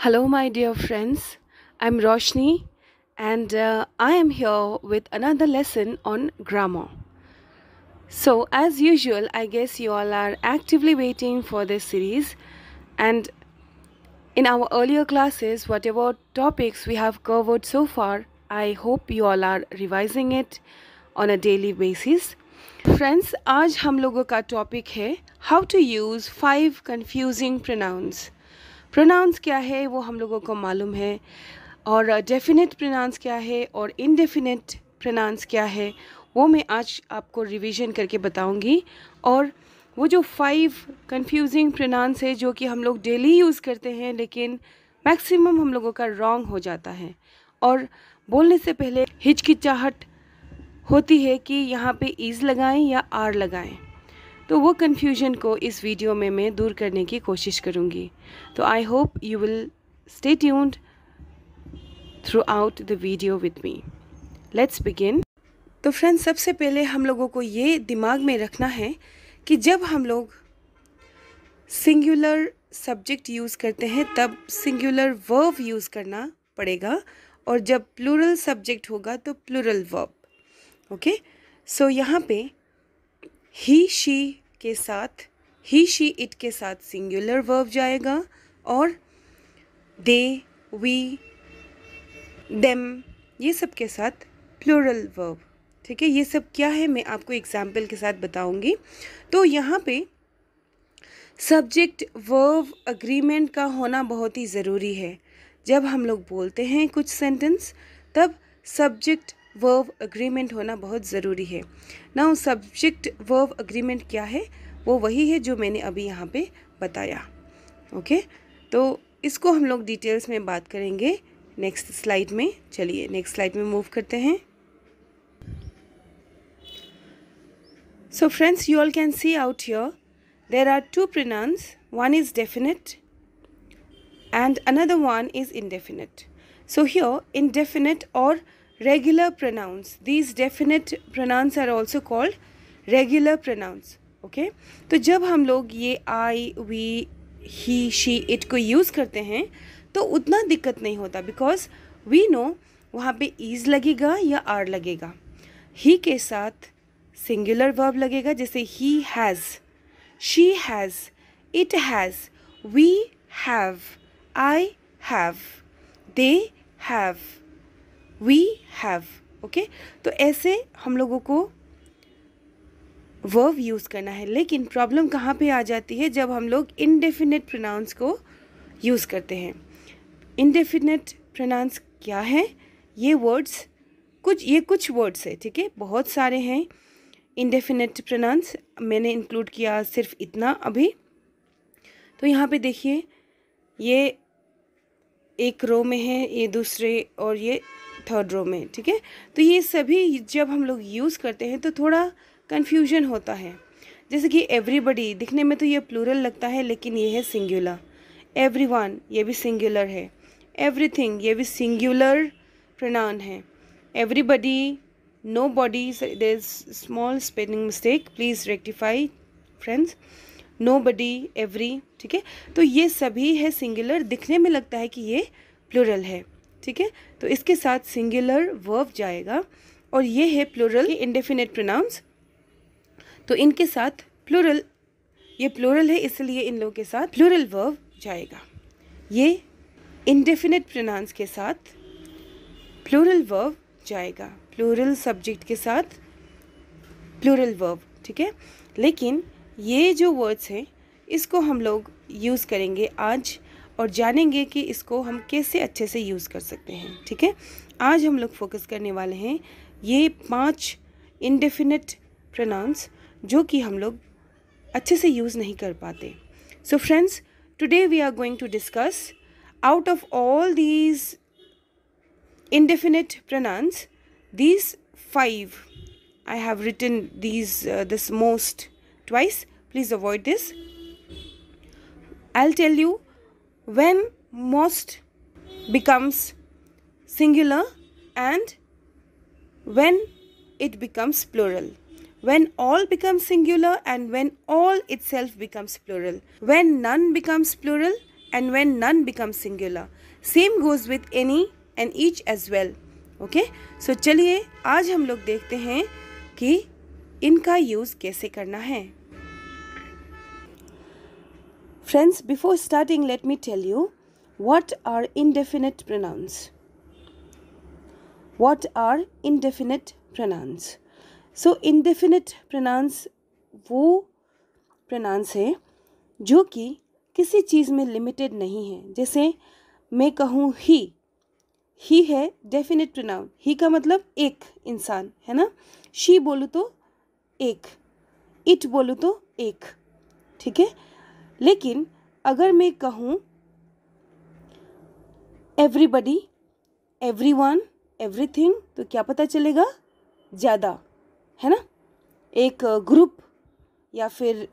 Hello, my dear friends. I'm Roshni, and uh, I am here with another lesson on grammar. So, as usual, I guess you all are actively waiting for this series. And in our earlier classes, whatever topics we have covered so far, I hope you all are revising it on a daily basis. friends. आज हम लोगों का topic है how to use five pronouns pronouns क्या है वो हम लोगों को मालूम है और डेफिनेट प्रोनाउंस क्या है और इनडेफिनेट प्रोनाउंस क्या है वो मैं आज आपको रिवीजन करके बताऊंगी और वो जो फाइव कंफ्यूजिंग प्रोनाउंस है जो कि हम लोग डेली यूज़ करते हैं लेकिन मैक्सिमम हम लोगों का रॉन्ग हो जाता है और बोलने से पहले हिचकिचाहट होती है कि यहाँ पे ईज़ लगाएं या आर लगाएं तो वो कन्फ्यूजन को इस वीडियो में मैं दूर करने की कोशिश करूँगी तो I hope you will stay tuned throughout the video with me let's begin तो फ्रेंड्स सबसे पहले हम लोगों को ये दिमाग में रखना है कि जब हम लोग सिंगुलर सब्जेक्ट यूज़ करते हैं तब सिंगुलर वर्ब यूज़ करना पड़ेगा और जब प्लूरल सब्जेक्ट होगा तो प्लूरल वर्ब ओके सो यहाँ पे ही शी के साथ ही शी इट के साथ सिंगुलर वर्ब जाएगा और दे वी देम ये सब के साथ प्लूरल वर्ब ठीक है ये सब क्या है मैं आपको एग्जाम्पल के साथ बताऊंगी तो यहाँ पे सब्जेक्ट वर्ब अग्रीमेंट का होना बहुत ही ज़रूरी है जब हम लोग बोलते हैं कुछ सेंटेंस तब सब्जेक्ट वर्व अग्रीमेंट होना बहुत ज़रूरी है नाउ सब्जेक्ट वर्व अग्रीमेंट क्या है वो वही है जो मैंने अभी यहाँ पे बताया ओके okay? तो इसको हम लोग डिटेल्स में बात करेंगे नेक्स्ट स्लाइड में चलिए नेक्स्ट स्लाइड में मूव करते हैं so friends you all can see out your there are two pronouns one is definite and another one is indefinite so here indefinite और regular pronouns these definite pronouns are also called regular pronouns okay okay? तो जब हम लोग ये I we he she it को use करते हैं तो उतना दिक्कत नहीं होता बिकॉज वी नो वहाँ पे ईज़ लगेगा या आर लगेगा ही के साथ सिंगुलर वर्ब लगेगा जैसे he has she has it has we have I have they have we have okay तो ऐसे हम लोगों को वर्व यूज़ करना है लेकिन प्रॉब्लम कहाँ पे आ जाती है जब हम लोग इनडेफिनेट प्रोनाउंस को यूज़ करते हैं इनडेफिनेट प्रोनाउंस क्या है ये वर्ड्स कुछ ये कुछ वर्ड्स है ठीक है बहुत सारे हैं इनडेफिनेट प्रोनाउंस मैंने इंक्लूड किया सिर्फ इतना अभी तो यहाँ पे देखिए ये एक रो में है ये दूसरे और ये थर्ड रो में ठीक है तो ये सभी जब हम लोग यूज़ करते हैं तो थोड़ा कन्फ्यूजन होता है जैसे कि एवरीबडी दिखने में तो ये प्लूरल लगता है लेकिन ये है सिंगुलर वन ये भी सिंगुलर है एवरीथिंग ये भी सिंगुलर प्रणान है everybody nobody there is small spelling mistake please rectify friends nobody every ठीक है तो ये सभी है सिंगुलर दिखने में लगता है कि ये प्लूरल है ठीक है तो इसके साथ सिंगुलर वर्ब जाएगा और ये है प्लूरल इंडेफिनेट प्रोनाउंस तो इनके साथ प्लूरल ये प्लूरल है इसलिए इन लोगों के साथ प्लूरल वर्ब जाएगा ये इंडेफिनेट प्रोनाउंस के साथ प्लूरल वर्ब जाएगा प्लूरल सब्जेक्ट के साथ प्लूरल वर्ब ठीक है लेकिन ये जो वर्ड्स हैं इसको हम लोग यूज़ करेंगे आज और जानेंगे कि इसको हम कैसे अच्छे से यूज़ कर सकते हैं ठीक है आज हम लोग फोकस करने वाले हैं ये पांच इनडेफिनेट प्रनाउंस जो कि हम लोग अच्छे से यूज़ नहीं कर पाते so friends today we are going to discuss out of all these indefinite pronouns these five I have written these this most twice please avoid this I tell you when most becomes singular and when it becomes plural when all becomes singular and when all itself becomes plural when none becomes plural and when none becomes singular same goes with any and each as well okay? so, chaliye aaj hum log dekhte hain ki इनका use कैसे करना है Friends, before starting, let me tell you what are indefinite pronouns. What are indefinite pronouns? so indefinite pronouns wo pronouns hai jo ki किसी चीज़ में limited नहीं है जैसे मैं कहूँ ही ही है डेफिनेट प्रोनाउन ही का मतलब एक इंसान है ना शी बोलूँ तो एक इट बोलूँ तो एक ठीक है लेकिन अगर मैं कहूँ एवरीबडी एवरी वन एवरीथिंग तो क्या पता चलेगा ज़्यादा है ना एक ग्रुप या फिर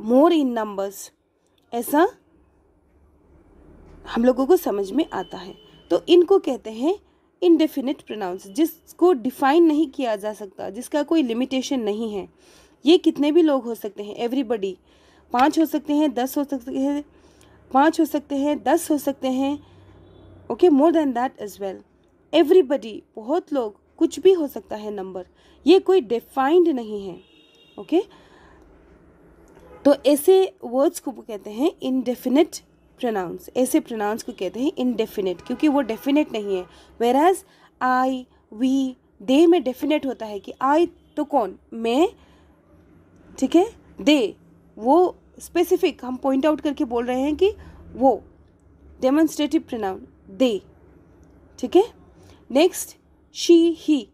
मोर इन नंबर्स ऐसा हम लोगों को समझ में आता है तो इनको कहते हैं इनडेफिनेट प्रोनाउंस जिसको डिफाइन नहीं किया जा सकता जिसका कोई लिमिटेशन नहीं है ये कितने भी लोग हो सकते हैं एवरीबडी पाँच हो सकते हैं दस हो सकते हैं पाँच हो सकते हैं दस हो सकते हैं okay more than that is well everybody बहुत लोग कुछ भी हो सकता है नंबर ये कोई डिफाइंड नहीं है ओके तो ऐसे वर्ड्स को कहते हैं इनडेफिनेट प्रोनाउंस ऐसे प्रोनाउंस को कहते हैं इनडेफिनेट क्योंकि वो डेफिनेट नहीं है whereas I we they में डेफिनेट होता है कि आई तो कौन मैं ठीक है दे वो स्पेसिफिक हम पॉइंट आउट करके बोल रहे हैं कि वो डेमोन्स्ट्रेटिव प्रोनाउन दे ठीक है नेक्स्ट शी ही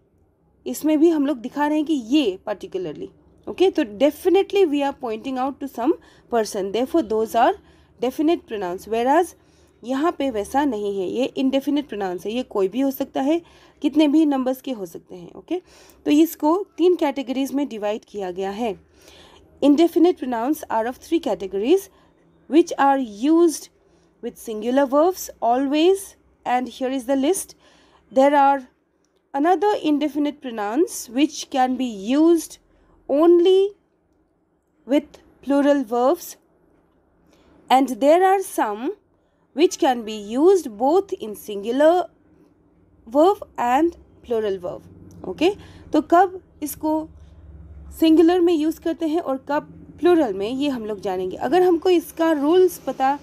इसमें भी हम लोग दिखा रहे हैं कि ये पर्टिकुलरली ओके तो definitely we are pointing out to some person therefore those are definite pronouns whereas यहाँ पे वैसा नहीं है ये इनडेफिनेट प्रोनाउंस है ये कोई भी हो सकता है कितने भी नंबर्स के हो सकते हैं ओके okay? तो इसको तीन कैटेगरीज में डिवाइड किया गया है Indefinite pronouns are of three categories which are used with singular verbs always and here is the list. There are another indefinite pronouns which can be used only with plural verbs and there are some which can be used both in singular verb and plural verb. okay? so कब इसको singular में use करते हैं और कब plural में ये हम लोग जानेंगे अगर हमको इसका रूल्स पता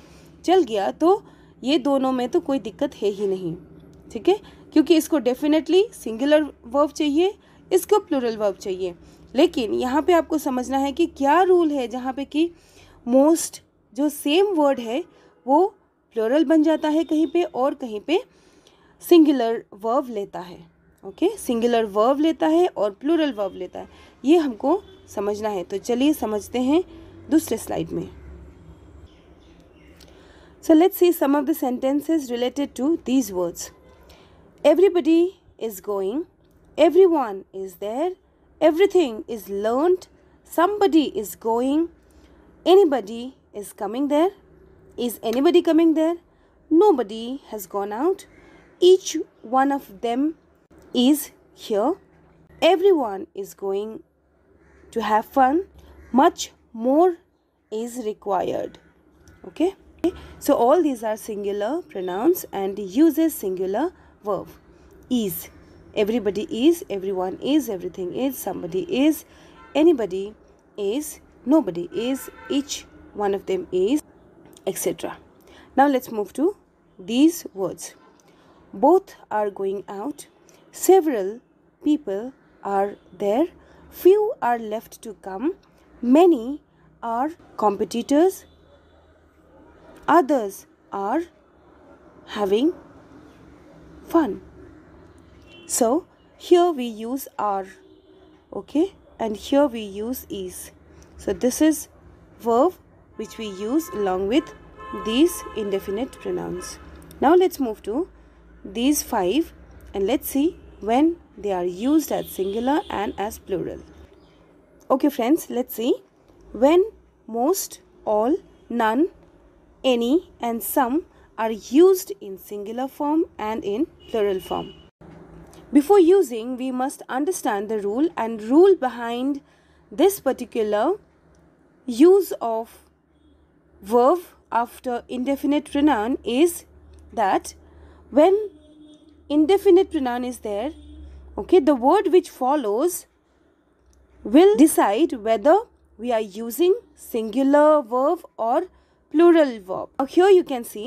चल गया तो ये दोनों में तो कोई दिक्कत है ही नहीं ठीक है क्योंकि इसको डेफिनेटली सिंगुलर वर्ब चाहिए इसको प्लूरल वर्ब चाहिए लेकिन यहाँ पे आपको समझना है कि क्या रूल है जहाँ पे कि मोस्ट जो सेम वर्ड है वो प्लूरल बन जाता है कहीं पे और कहीं पे सिंगुलर वर्ब लेता है ओके सिंगुलर वर्ब लेता है और प्लूरल वर्ब लेता है ये हमको समझना है तो चलिए समझते हैं दूसरे स्लाइड में so let's see some of the sentences related to these words everybody is going everyone is there everything is learned somebody is going anybody is coming there is anybody coming there nobody has gone out each one of them is here everyone is going to have fun much more is required okay so all these are singular pronouns and uses singular verb is everybody is everyone is everything is somebody is anybody is nobody is each one of them is etc now let's move to these words both are going out several people are there Few are left to come, many are competitors, others are having fun. So here we use are, okay, and here we use is. So this is verb which we use along with these indefinite pronouns. Now let's move to these five and let's see when they are used as singular and as plural. Okay friends, let's see. When most, all, none, any and some are used in singular form and in plural form. Before using, we must understand the rule and rule behind this particular use of verb after indefinite pronoun is that when indefinite pronoun is there okay the word which follows will decide whether we are using singular verb or plural verb now here you can see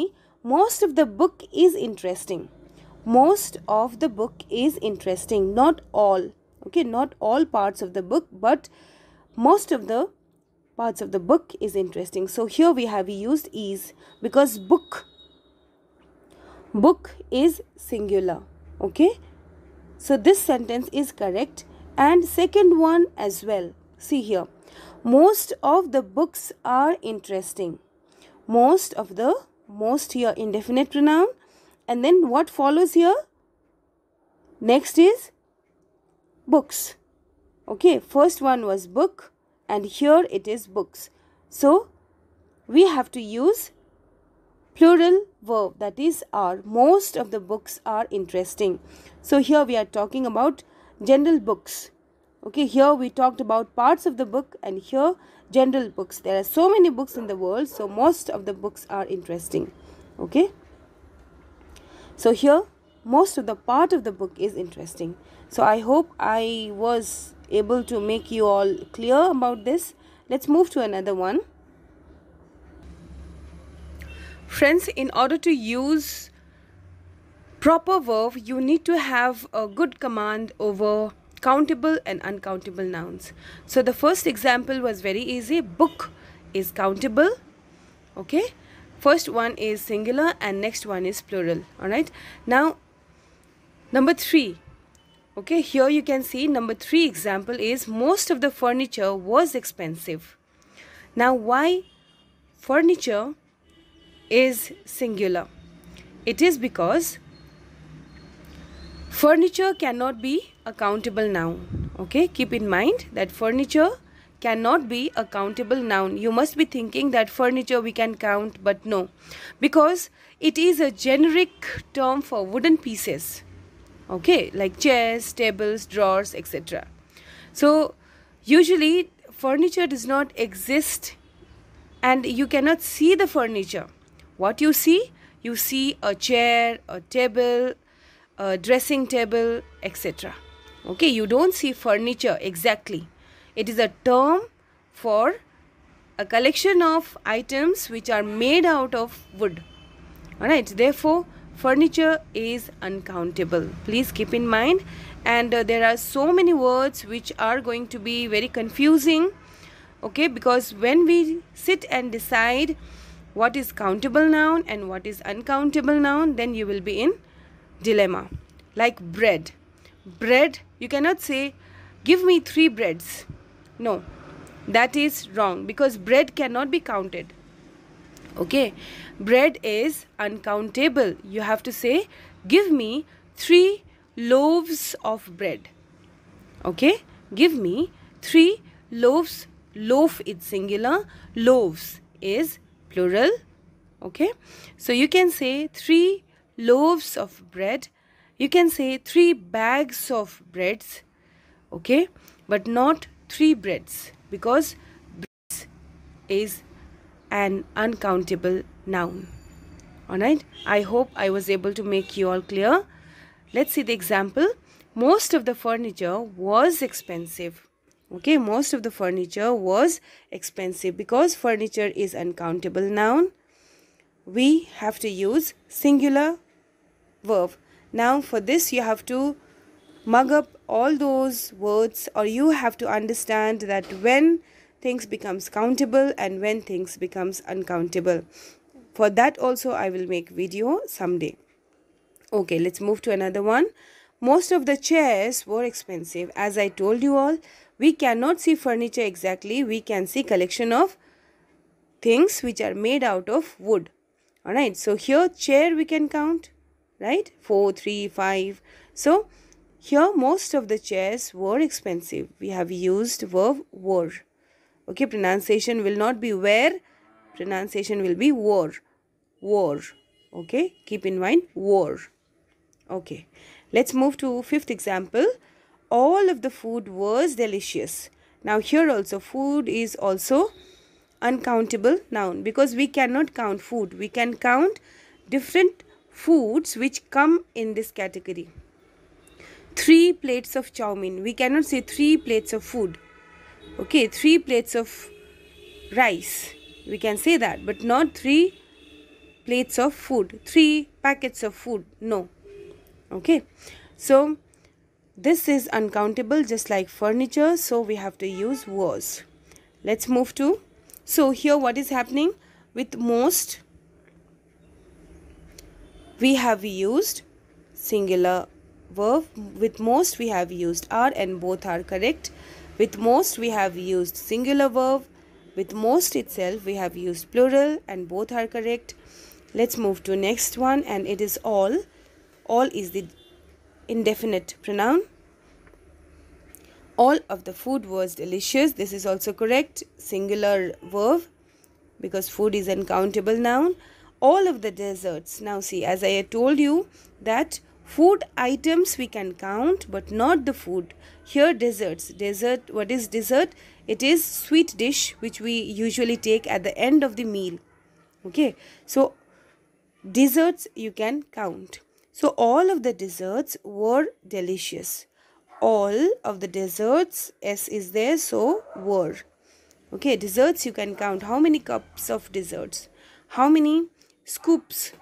most of the book is interesting most of the book is interesting not all okay not all parts of the book but most of the parts of the book is interesting so here we have used is because book book is singular okay so this sentence is correct and second one as well see here most of the books are interesting most of the most here indefinite pronoun and then what follows here next is books okay first one was book and here it is books so we have to use plural verb that is are most of the books are interesting so here we are talking about general books okay here we talked about parts of the book and here general books there are so many books in the world so most of the books are interesting okay so here most of the part of the book is interesting so i hope i was able to make you all clear about this let's move to another one Friends, in order to use proper verb, you need to have a good command over countable and uncountable nouns. So the first example was very easy. Book is countable. Okay. First one is singular and next one is plural. All right. Now, number three. Okay. Here you can see number three example is most of the furniture was expensive. Now, why furniture is singular. It is because furniture cannot be a countable noun. Okay, keep in mind that furniture cannot be a countable noun. You must be thinking that furniture we can count, but no, because it is a generic term for wooden pieces. Okay, like chairs, tables, drawers, etc. So, usually furniture does not exist and you cannot see the furniture what you see? You see a chair, a table, a dressing table, etc. Okay, you don't see furniture exactly. It is a term for a collection of items which are made out of wood. Alright, therefore, furniture is uncountable. Please keep in mind. And uh, there are so many words which are going to be very confusing. Okay, because when we sit and decide what is countable noun and what is uncountable noun, then you will be in dilemma. Like bread. Bread, you cannot say, give me three breads. No, that is wrong because bread cannot be counted. Okay, bread is uncountable. You have to say, give me three loaves of bread. Okay, give me three loaves. Loaf is singular, loaves is plural okay so you can say three loaves of bread you can say three bags of breads okay but not three breads because breads is an uncountable noun alright I hope I was able to make you all clear let's see the example most of the furniture was expensive okay most of the furniture was expensive because furniture is uncountable noun we have to use singular verb now for this you have to mug up all those words or you have to understand that when things becomes countable and when things becomes uncountable for that also i will make video someday okay let's move to another one most of the chairs were expensive as i told you all we cannot see furniture exactly. We can see collection of things which are made out of wood. Alright, so here chair we can count, right? Four, three, five. So here most of the chairs were expensive. We have used verb were. Okay, pronunciation will not be where. Pronunciation will be were. Were. Okay, keep in mind were. Okay, let's move to fifth example all of the food was delicious now here also food is also uncountable noun because we cannot count food we can count different foods which come in this category three plates of chow mein we cannot say three plates of food okay three plates of rice we can say that but not three plates of food three packets of food no okay so this is uncountable just like furniture so we have to use was. Let's move to. So here what is happening with most we have used singular verb with most we have used are and both are correct with most we have used singular verb with most itself we have used plural and both are correct let's move to next one and it is all all is the indefinite pronoun. All of the food was delicious. This is also correct. Singular verb because food is uncountable noun. All of the desserts. Now see, as I told you that food items we can count but not the food. Here desserts. Dessert, what is dessert? It is sweet dish which we usually take at the end of the meal. Okay, so desserts you can count. So all of the desserts were delicious. All of the desserts, S is there, so were. Okay, desserts you can count how many cups of desserts, how many scoops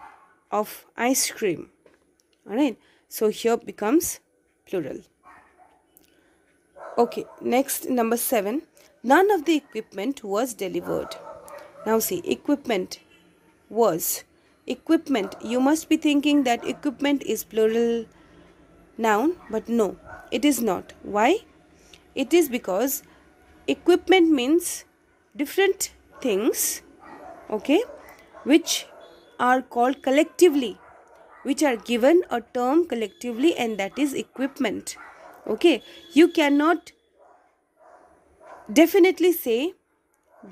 of ice cream. Alright, so here becomes plural. Okay, next number 7. None of the equipment was delivered. Now see, equipment was equipment you must be thinking that equipment is plural noun but no it is not why it is because equipment means different things okay which are called collectively which are given a term collectively and that is equipment okay you cannot definitely say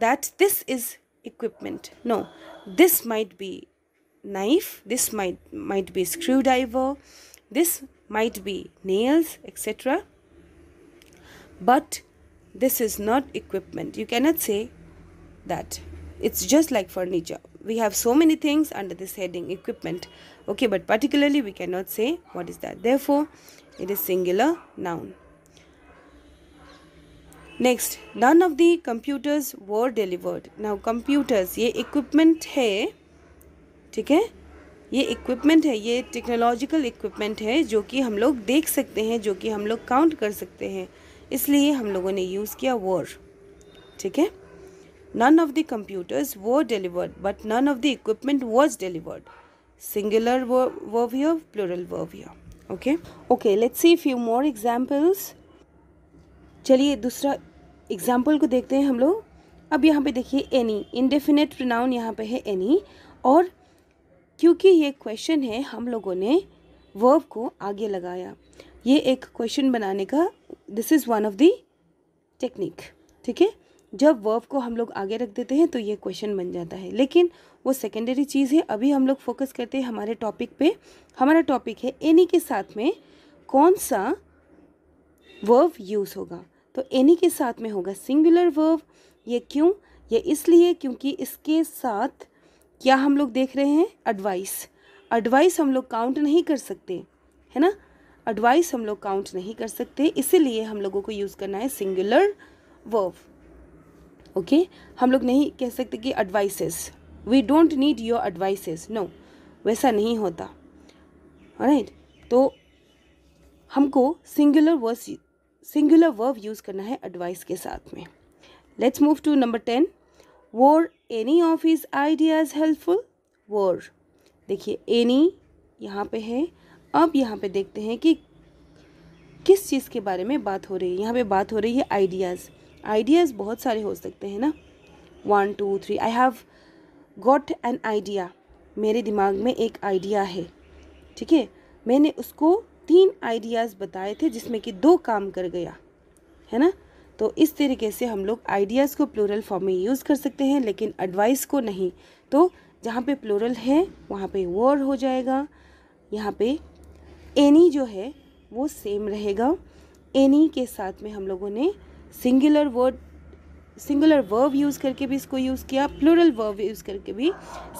that this is equipment no this might be knife this might might be screwdriver this might be nails etc but this is not equipment you cannot say that it's just like furniture we have so many things under this heading equipment okay but particularly we cannot say what is that therefore it is singular noun Next, none of the computers were delivered. Now, computers. ये equipment है ठीक है ये equipment है ये technological equipment है जो कि हम लोग देख सकते हैं जो कि हम लोग काउंट कर सकते हैं इसलिए हम लोगों ने यूज़ किया वर ठीक है नन ऑफ द कंप्यूटर्स वो delivered but none of the equipment was delivered singular verb here plural verb here okay okay let's see few more examples चलिए दूसरा एग्जाम्पल को देखते हैं हम लोग अब यहाँ पे देखिए एनी इनडेफिनेट प्रोनाउन यहाँ पे है एनी और क्योंकि ये क्वेश्चन है हम लोगों ने वर्ब को आगे लगाया ये एक क्वेश्चन बनाने का this is one of the technique ठीक है जब वर्ब को हम लोग आगे रख देते हैं तो ये क्वेश्चन बन जाता है लेकिन वो सेकेंडरी चीज़ है अभी हम लोग फोकस करते हैं हमारे टॉपिक पे हमारा टॉपिक है एनी के साथ में कौन सा वर्ब यूज़ होगा तो एनी के साथ में होगा सिंगुलर वर्ब ये क्यों ये इसलिए क्योंकि इसके साथ क्या हम लोग देख रहे हैं एडवाइस एडवाइस हम लोग काउंट नहीं कर सकते है ना एडवाइस हम लोग काउंट नहीं कर सकते इसीलिए हम लोगों को यूज़ करना है सिंगुलर वर्ब ओके हम लोग नहीं कह सकते कि advices we don't need your advices no वैसा नहीं होता राइट right? तो हमको singular verbs singular verb use करना है एडवाइस के साथ में let's move to number ten were any of his ideas helpful were देखिए एनी यहाँ पे है अब यहाँ पे देखते हैं कि किस चीज़ के बारे में बात हो रही है यहाँ पे बात हो रही है आइडियाज़ आइडियाज़ बहुत सारे हो सकते हैं ना one two three I have got an idea मेरे दिमाग में एक आइडिया है ठीक है मैंने उसको तीन आइडियाज़ बताए थे जिसमें कि दो काम कर गया है ना तो इस तरीके से हम लोग आइडियाज़ को प्लोरल फॉर्म में यूज़ कर सकते हैं लेकिन एडवाइस को नहीं तो जहाँ पे प्लोरल है वहाँ पे वॉर हो जाएगा यहाँ पे एनी जो है वो सेम रहेगा एनी के साथ में हम लोगों ने singular word singular verb use करके भी इसको यूज़ किया प्लोरल वर्ब यूज़ करके भी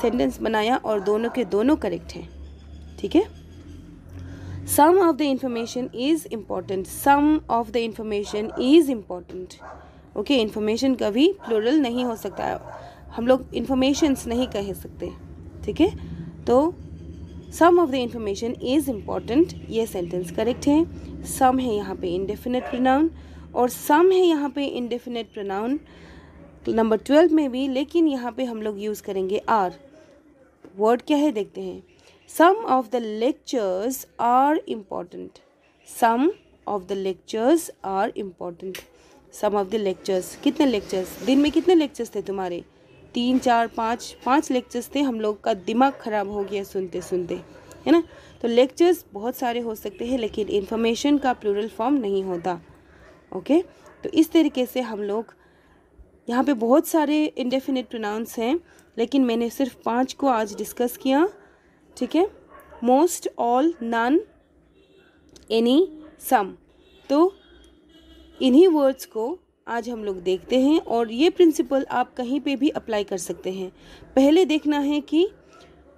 सेंटेंस बनाया और दोनों के दोनों करेक्ट हैं ठीक है some of the information is important some of the information is important okay okay, information कभी plural नहीं हो सकता है हम लोग informations नहीं कह सकते ठीक है तो some of the information is important ये सेंटेंस करेक्ट है सम है यहाँ पे इनडेफिनेट प्रोनाउन और सम है यहाँ पे इनडेफिनेट प्रोनाउन नंबर ट्वेल्व में भी लेकिन यहाँ पे हम लोग यूज़ करेंगे आर वर्ड क्या है देखते हैं Some of the lectures are important. Some of the lectures are important. Some of the lectures कितने लेक्चर्स दिन में कितने लेक्चर्स थे तुम्हारे तीन चार पाँच पाँच लेक्चर्स थे हम लोग का दिमाग ख़राब हो गया सुनते सुनते है ना तो लेक्चर्स बहुत सारे हो सकते हैं लेकिन इन्फॉर्मेशन का प्लूरल फॉर्म नहीं होता ओके तो इस तरीके से हम लोग यहाँ पे बहुत सारे इंडेफिनिट प्रोनाउंस हैं लेकिन मैंने सिर्फ पाँच को आज डिस्कस किया ठीक है most all none any some तो इन्हीं वर्ड्स को आज हम लोग देखते हैं और ये प्रिंसिपल आप कहीं पे भी अप्लाई कर सकते हैं पहले देखना है कि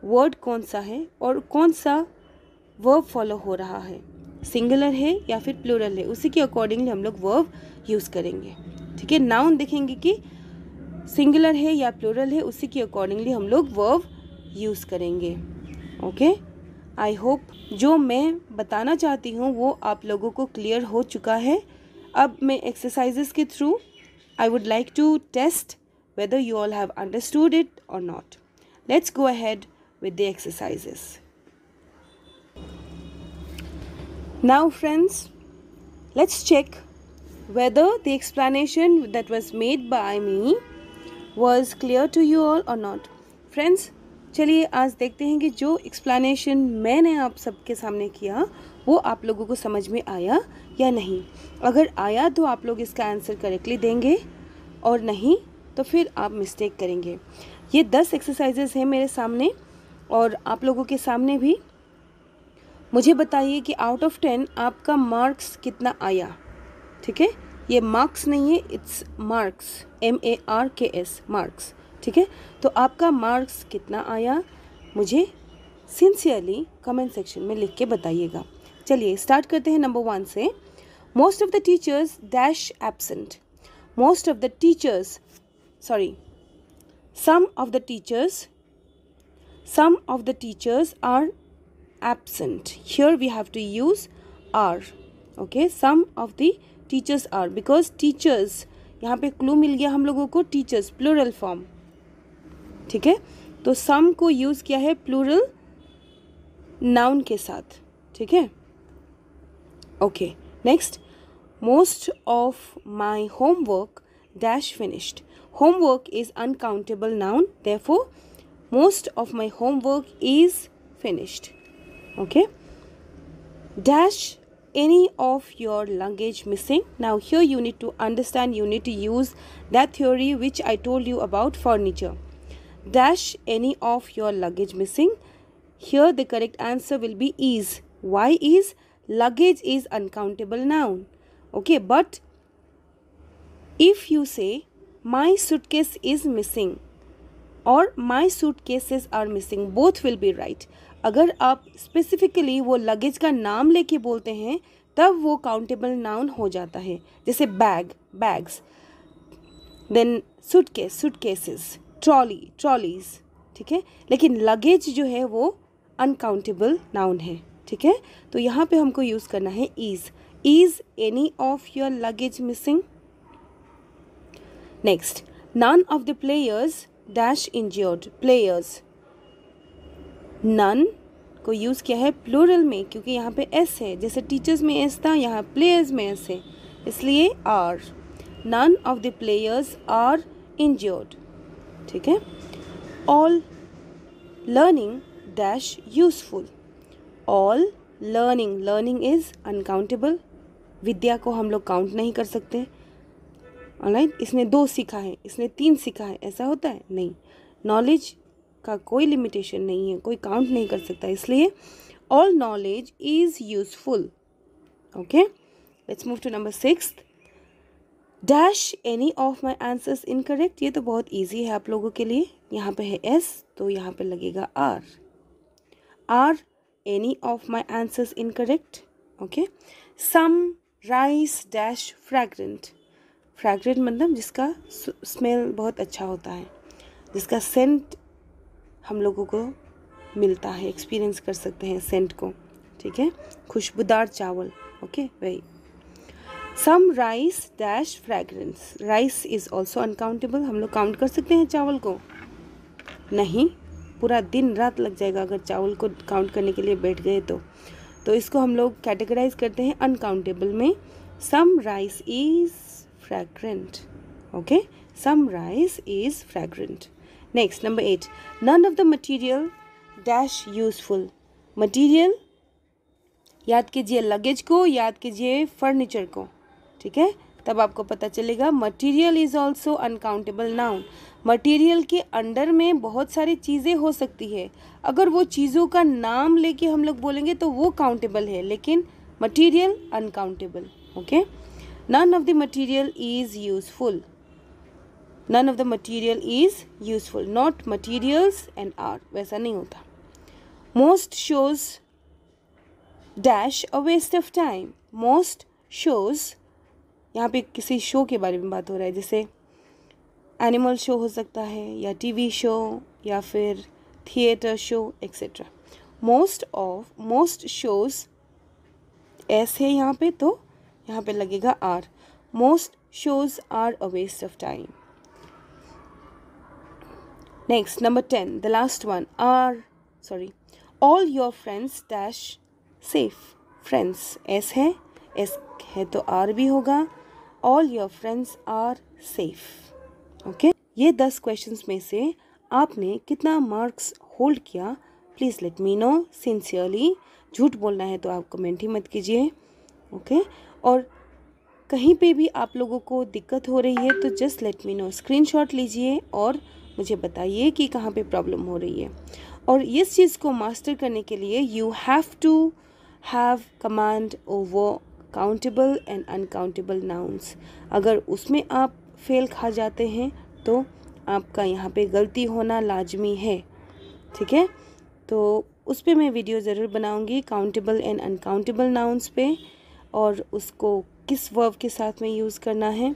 वर्ड कौन सा है और कौन सा वर्ब फॉलो हो रहा है सिंगुलर है या फिर प्लूरल है उसी के अकॉर्डिंगली हम लोग वर्ब यूज़ करेंगे ठीक है नाउन देखेंगे कि सिंगुलर है या प्लूरल है उसी के अकॉर्डिंगली हम लोग वर्ब यूज़ करेंगे ओके आई होप जो मैं बताना चाहती हूँ वो आप लोगों को क्लियर हो चुका है अब मैं एक्सरसाइजेस के through I would like to test whether you all have understood it और not let's go ahead with the exercises now friends let's check whether the explanation that was made by me was clear to you all और not friends चलिए आज देखते हैं कि जो explanation मैंने आप सबके सामने किया वो आप लोगों को समझ में आया या नहीं अगर आया तो आप लोग इसका आंसर करेक्टली देंगे और नहीं तो फिर आप मिस्टेक करेंगे ये दस एक्सरसाइजेज़ हैं मेरे सामने और आप लोगों के सामने भी मुझे बताइए कि आउट ऑफ टेन आपका मार्क्स कितना आया ठीक है ये मार्क्स नहीं है it's marks M A R K S marks ठीक है तो आपका मार्क्स कितना आया मुझे सिंसियरली कमेंट सेक्शन में लिख के बताइएगा चलिए स्टार्ट करते हैं नंबर वन से most of the teachers dash absent most of the teachers sorry some of the teachers some of the teachers are absent here we have to use are okay some of the teachers are because teachers यहाँ पे clue मिल गया हम लोगों को teachers plural form ठीक है तो सम को यूज़ किया है प्लूरल नाउन के साथ ठीक है okay next most of my homework dash finished homework is uncountable noun therefore most of my homework is finished okay dash any of your luggage missing now here you need to understand you need to use that theory which i told you about furniture Dash any of your luggage missing. Here the correct answer will be is. Why is? Luggage is uncountable noun. Okay, but if you say my suitcase is missing और my suitcases are missing both will be right अगर आप specifically वो luggage का नाम लेके बोलते हैं तब वो काउंटेबल नाउन हो जाता है जैसे bag bags, bags then suitcase suitcases trolley trolleys ठीक है लेकिन लगेज जो है वो अनकाउंटेबल नाउन है ठीक है तो यहाँ पे हमको यूज़ करना है is is any of your luggage missing next none of the players dash injured players none को यूज़ किया है प्लूरल में क्योंकि यहाँ पे एस है जैसे टीचर्स में एस था यहाँ प्लेयर्स में एस है इसलिए are none of the players are injured ठीक है all learning dash useful all learning learning is uncountable विद्या को हम लोग काउंट नहीं कर सकते राइट इसने दो सीखा है इसने तीन सीखा है ऐसा होता है नहीं नॉलेज का कोई लिमिटेशन नहीं है कोई काउंट नहीं कर सकता इसलिए all knowledge is useful okay let's move to number six dash any of my answers incorrect ये तो बहुत ईजी है आप लोगों के लिए यहाँ पे है एस तो यहाँ पे लगेगा are are any of my answers incorrect okay some rice dash fragrant fragrant मतलब जिसका स्मेल बहुत अच्छा होता है जिसका सेंट हम लोगों को मिलता है एक्सपीरियंस कर सकते हैं सेंट को ठीक है खुशबूदार चावल ओके वही some rice dash fragrance rice is also uncountable हम लोग काउंट कर सकते हैं चावल को नहीं पूरा दिन रात लग जाएगा अगर चावल को काउंट करने के लिए बैठ गए तो तो इसको हम लोग कैटेगराइज करते हैं अनकाउंटेबल में some rice is fragrant okay some rice is fragrant next number eight none of the material dash useful material याद कीजिए लगेज को याद कीजिए फर्नीचर को ठीक है तब आपको पता चलेगा material is also uncountable noun material के अंडर में बहुत सारी चीज़ें हो सकती है अगर वो चीज़ों का नाम लेके हम लोग बोलेंगे तो वो काउंटेबल है लेकिन material uncountable okay none of the material is useful none of the material is useful not materials and aren't वैसा नहीं होता most shows dash a waste of time most shows यहाँ पे किसी शो के बारे में बात हो रहा है जैसे एनिमल शो हो सकता है या टीवी शो या फिर theatre show etcetera most of most shows S है यहाँ पे तो यहाँ पे लगेगा are most shows are a waste of time next number ten the last one are sorry all your friends dash safe friends S है S है तो आर भी होगा all your friends are safe okay ये दस questions में से आपने कितना मार्क्स होल्ड किया please let me know sincerely झूठ बोलना है तो आप कमेंट ही मत कीजिए ओके okay? और कहीं पे भी आप लोगों को दिक्कत हो रही है तो just let me know screenshot लीजिए और मुझे बताइए कि कहाँ पे प्रॉब्लम हो रही है और इस चीज़ को मास्टर करने के लिए you have to have command over countable and uncountable nouns अगर उसमें आप फेल खा जाते हैं तो आपका यहाँ पे गलती होना लाजमी है ठीक है तो उस पर मैं वीडियो ज़रूर बनाऊँगी काउंटेबल एंड अनकाउंटेबल नाउन्स पे और उसको किस वर्ब के साथ में यूज़ करना है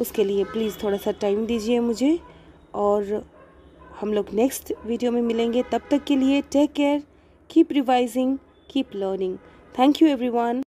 उसके लिए प्लीज़ थोड़ा सा टाइम दीजिए मुझे और हम लोग नेक्स्ट वीडियो में मिलेंगे तब तक के लिए take care keep revising keep learning thank you everyone